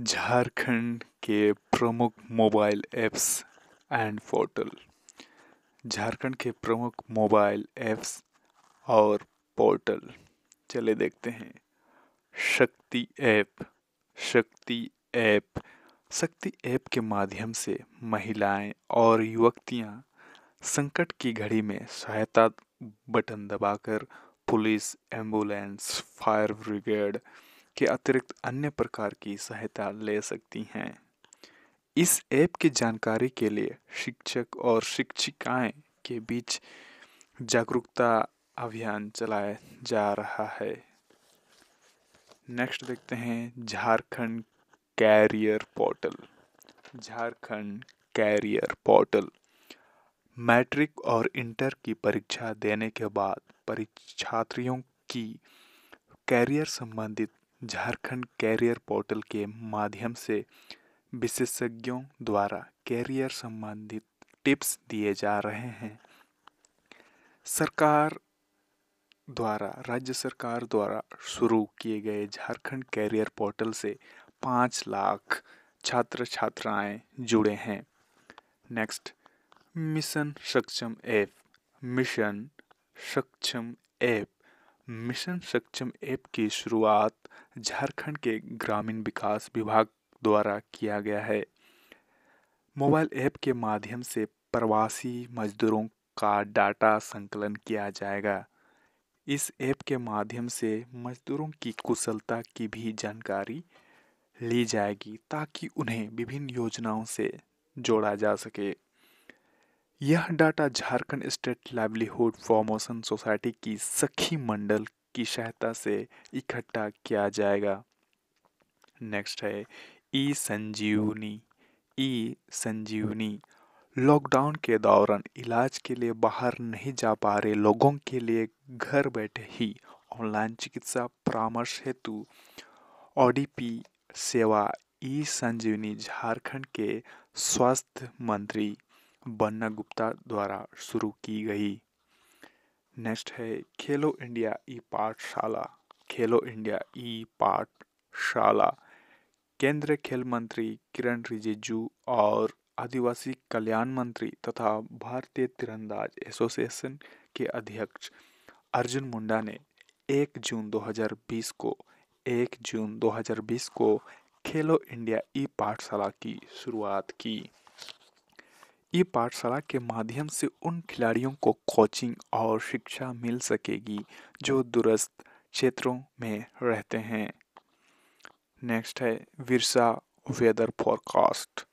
झारखंड के प्रमुख mobile apps and portal Jharkhand के प्रमुख मोबाइल ऐप्स और पोर्टल चले देखते हैं शक्ति ऐप शक्ति ऐप शक्ति ऐप के माध्यम से महिलाएं और युवतियां संकट की घड़ी में सहायता बटन दबाकर पुलिस एम्बुलेंस फायर ब्रिगेड के अतिरिक्त अन्य प्रकार की सहायता ले सकती हैं इस ऐप की जानकारी के लिए शिक्षक और शिक्षिकाएं के बीच जागरूकता अभियान चलाया जा रहा है नेक्स्ट देखते हैं Jharkhand career portal Jharkhand career portal matric और इंटर की परीक्षा देने के बाद परीक्षार्थियों की कैरियर संबंधित झारखंड कैरियर पोर्टल के माध्यम से विशेषज्ञों द्वारा कैरियर संबंधित टिप्स दिए जा रहे हैं सरकार द्वारा राज्य सरकार द्वारा शुरू किए गए झारखंड कैरियर पोर्टल से पाँच लाख छात्र छात्राएं जुड़े हैं next mission Saksham app mission Saksham app mission Saksham app की शुरुआत झारखंड के ग्रामीण विकास विभाग द्वारा किया गया है मोबाइल ऐप के माध्यम से प्रवासी मजदूरों का डाटा संकलन किया जाएगा इस ऐप के माध्यम से मजदूरों की कुशलता की भी जानकारी ली जाएगी ताकि उन्हें विभिन्न योजनाओं से जोड़ा जा सके यह data Jharkhand state livelihood promotion society की सखी मंडल की सहायता से इकट्ठा किया जाएगा नेक्स्ट है ई संजीवनी ई संजीवनी लॉकडाउन के दौरान इलाज के लिए बाहर नहीं जा पा रहे लोगों के लिए घर बैठे ही ऑनलाइन चिकित्सा परामर्श हेतु ओडीपी सेवा ई संजीवनी झारखंड के स्वास्थ्य मंत्री बन्ना गुप्ता द्वारा शुरू की गई नेक्स्ट है खेलो इंडिया ई पाठशाला खेलो इंडिया ई पाठशाला केंद्रीय खेल मंत्री किरण रिजिजू और आदिवासी कल्याण मंत्री तथा भारतीय तीरंदाज एसोसिएशन के अध्यक्ष अर्जुन मुंडा ने 1 जून 2020 को 1 जून 2020 को खेलो इंडिया ई पाठशाला की शुरुआत की ये पाठशाला के माध्यम से उन खिलाड़ियों को कोचिंग और शिक्षा मिल सकेगी जो दूरस्थ क्षेत्रों में रहते हैं नेक्स्ट है Birsa weather forecast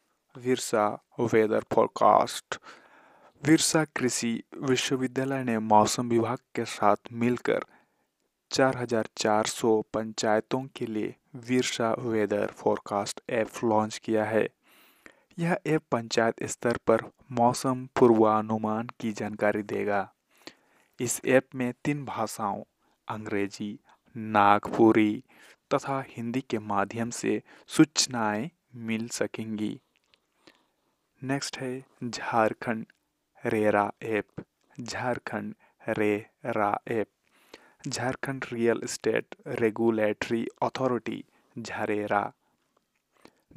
Birsa weather forecast Birsa कृषि विश्वविद्यालय ने मौसम विभाग के साथ मिलकर 4,400 पंचायतों के लिए Birsa weather forecast app launch किया है यह ऐप पंचायत स्तर पर मौसम पूर्वानुमान की जानकारी देगा इस ऐप में तीन भाषाओं अंग्रेजी नागपुरी तथा हिंदी के माध्यम से सूचनाएं मिल सकेंगी नेक्स्ट है Jharkhand RERA app Jharkhand RERA app Jharkhand real estate regulatory authority JHARERA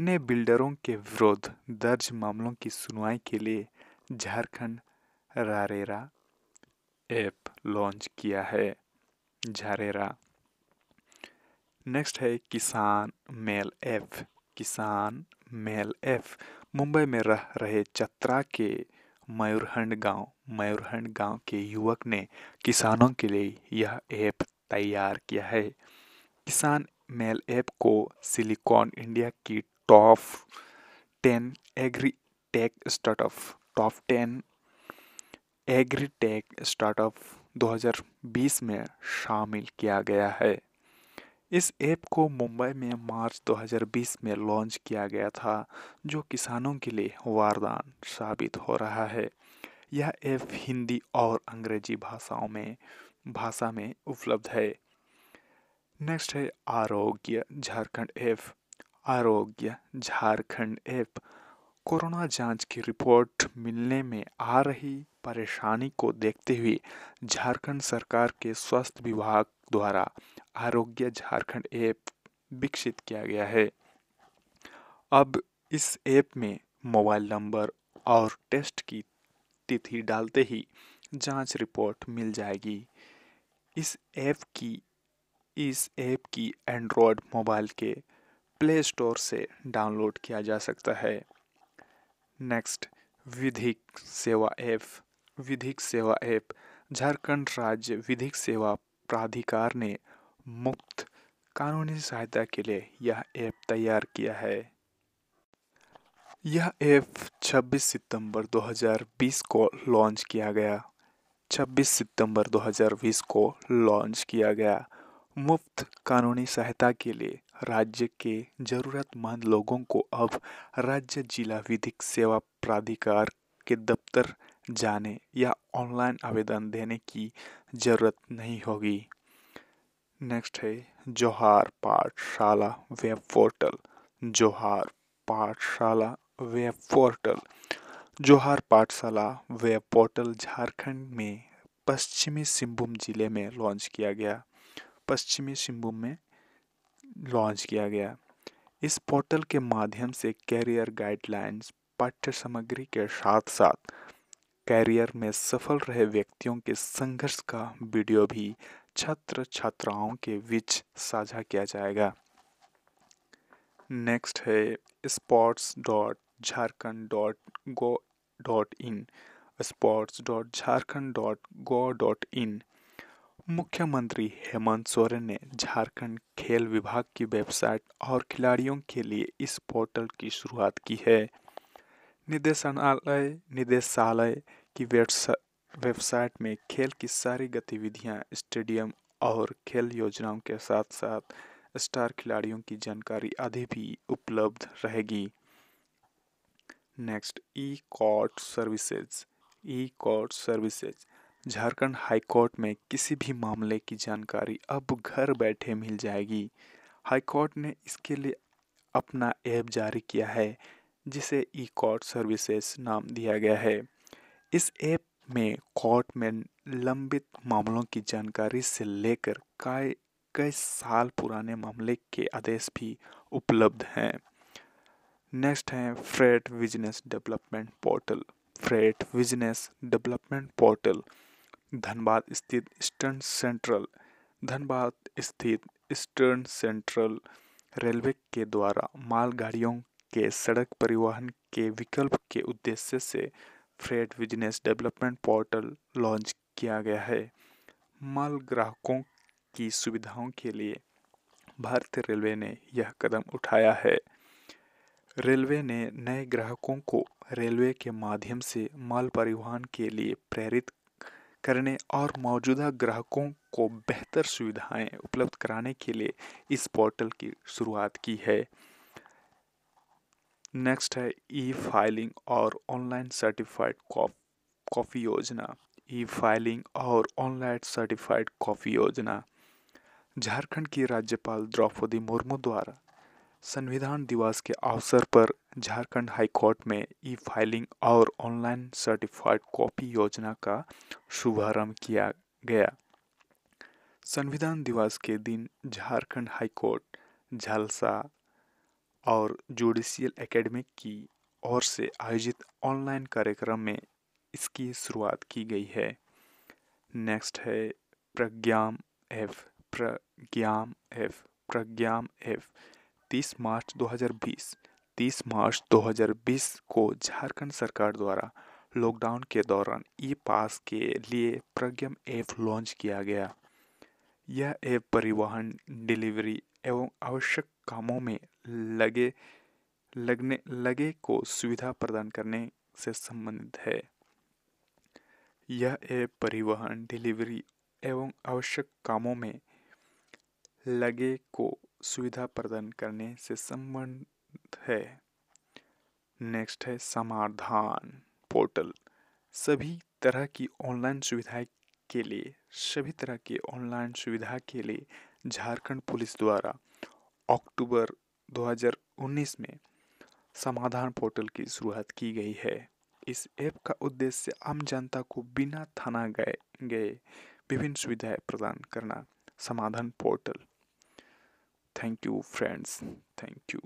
ने बिल्डरों के विरोध दर्ज मामलों की सुनवाई के लिए झारखंड रारेरा ऐप लॉन्च किया है झारेरा नेक्स्ट है Kisan mail app Kisan mail app Mumbai में रह रहे चतरा के मयूरहंड गांव मयूरहंड गांव के युवक ने किसानों के लिए यह ऐप तैयार किया है किसान मेल ऐप को सिलिकॉन इंडिया की top ten agri tech startup top ten agri tech startup 2020 में शामिल किया गया है इस ऐप को मुंबई में मार्च 2020 में लॉन्च किया गया था जो किसानों के लिए वारदान साबित हो रहा है यह ऐप हिंदी और अंग्रेजी भाषाओं में भाषा में उपलब्ध है नेक्स्ट है आरोग्य झारखंड ऐप आरोग्य झारखंड ऐप कोरोना जांच की रिपोर्ट मिलने में आ रही परेशानी को देखते हुए झारखंड सरकार के स्वास्थ्य विभाग द्वारा आरोग्य झारखंड ऐप विकसित किया गया है अब इस ऐप में मोबाइल नंबर और टेस्ट की तिथि डालते ही जांच रिपोर्ट मिल जाएगी इस ऐप की इस ऐप की एंड्रॉयड मोबाइल के प्ले स्टोर से डाउनलोड किया जा सकता है नेक्स्ट विधिक सेवा ऐप विधिक सेवा ऐप झारखंड राज्य विधिक सेवा प्राधिकार ने मुफ्त कानूनी सहायता के लिए यह ऐप तैयार किया है यह ऐप 26 सितंबर 2020 को लॉन्च किया गया 26 सितंबर 2020 को लॉन्च किया गया मुफ्त कानूनी सहायता के लिए राज्य के ज़रूरतमंद लोगों को अब राज्य जिला विधिक सेवा प्राधिकार के दफ्तर जाने या ऑनलाइन आवेदन देने की ज़रूरत नहीं होगी नेक्स्ट है जोहार पाठशाला वेब पोर्टल जोहार पाठशाला वेब पोर्टल जोहार पाठशाला वेब पोर्टल झारखंड में पश्चिमी सिंहभूम जिले में लॉन्च किया गया पश्चिमी सिंहभूम में लॉन्च किया गया इस पोर्टल के माध्यम से कैरियर गाइडलाइंस पाठ्य सामग्री के साथ साथ कैरियर में सफल रहे व्यक्तियों के संघर्ष का वीडियो भी छात्र छात्राओं के बीच साझा किया जाएगा नेक्स्ट है sports dot Jharkhand dot gov dot in sports dot Jharkhand dot gov dot in मुख्यमंत्री हेमंत सोरेन ने झारखंड खेल विभाग की वेबसाइट और खिलाड़ियों के लिए इस पोर्टल की शुरुआत की है निदेशालय निदेशालय की वेबसाइट में खेल की सारी गतिविधियां, स्टेडियम और खेल योजनाओं के साथ साथ स्टार खिलाड़ियों की जानकारी आदि भी उपलब्ध रहेगी next e court services e court services Jharkhand high court में किसी भी मामले की जानकारी अब घर बैठे मिल जाएगी हाईकोर्ट ने इसके लिए अपना ऐप जारी किया है जिसे ई कोर्ट सर्विसेज नाम दिया गया है इस ऐप में कोर्ट में लंबित मामलों की जानकारी से लेकर कई कई साल पुराने मामले के आदेश भी उपलब्ध हैं नेक्स्ट है freight business development portal freight business development portal Dhanbad स्थित ईस्टर्न सेंट्रल धनबाद स्थित ईस्टर्न सेंट्रल रेलवे के द्वारा मालगाड़ियों के सड़क परिवहन के विकल्प के उद्देश्य से freight business development portal launch किया गया है माल ग्राहकों की सुविधाओं के लिए भारतीय रेलवे ने यह कदम उठाया है रेलवे ने नए ग्राहकों को रेलवे के माध्यम से माल परिवहन के लिए प्रेरित करने और मौजूदा ग्राहकों को बेहतर सुविधाएं उपलब्ध कराने के लिए इस पोर्टल की शुरुआत की है नेक्स्ट है ई फाइलिंग और ऑनलाइन सर्टिफाइड कॉफ़ी योजना ई फाइलिंग और ऑनलाइन सर्टिफाइड कॉफ़ी योजना झारखंड की राज्यपाल द्रौपदी मुर्मू द्वारा संविधान दिवस के अवसर पर झारखंड हाईकोर्ट में ई फाइलिंग और ऑनलाइन सर्टिफाइड कॉपी योजना का शुभारंभ किया गया संविधान दिवस के दिन झारखंड हाईकोर्ट झालसा और जुडिशियल एकेडमी की ओर से आयोजित ऑनलाइन कार्यक्रम में इसकी शुरुआत की गई है नेक्स्ट है Pragyam F Pragyam F Pragyam F 30 मार्च 2020 30 मार्च 2020 को झारखंड सरकार द्वारा लॉकडाउन के दौरान ई पास के लिए प्रज्ञम ऐप लॉन्च किया गया यह ऐप परिवहन डिलीवरी एवं आवश्यक कामों में लगे लगने लगे को सुविधा प्रदान करने से संबंधित है यह ऐप परिवहन डिलीवरी एवं आवश्यक कामों में लगे को सुविधा प्रदान करने से संबंध है नेक्स्ट है समाधान पोर्टल सभी तरह की ऑनलाइन सुविधाएं के लिए सभी तरह की ऑनलाइन सुविधा के लिए झारखंड पुलिस द्वारा अक्टूबर 2019 में समाधान पोर्टल की शुरुआत की गई है इस ऐप का उद्देश्य आम जनता को बिना थाना गए गए विभिन्न सुविधाएं प्रदान करना Samadhan portal thank you friends thank you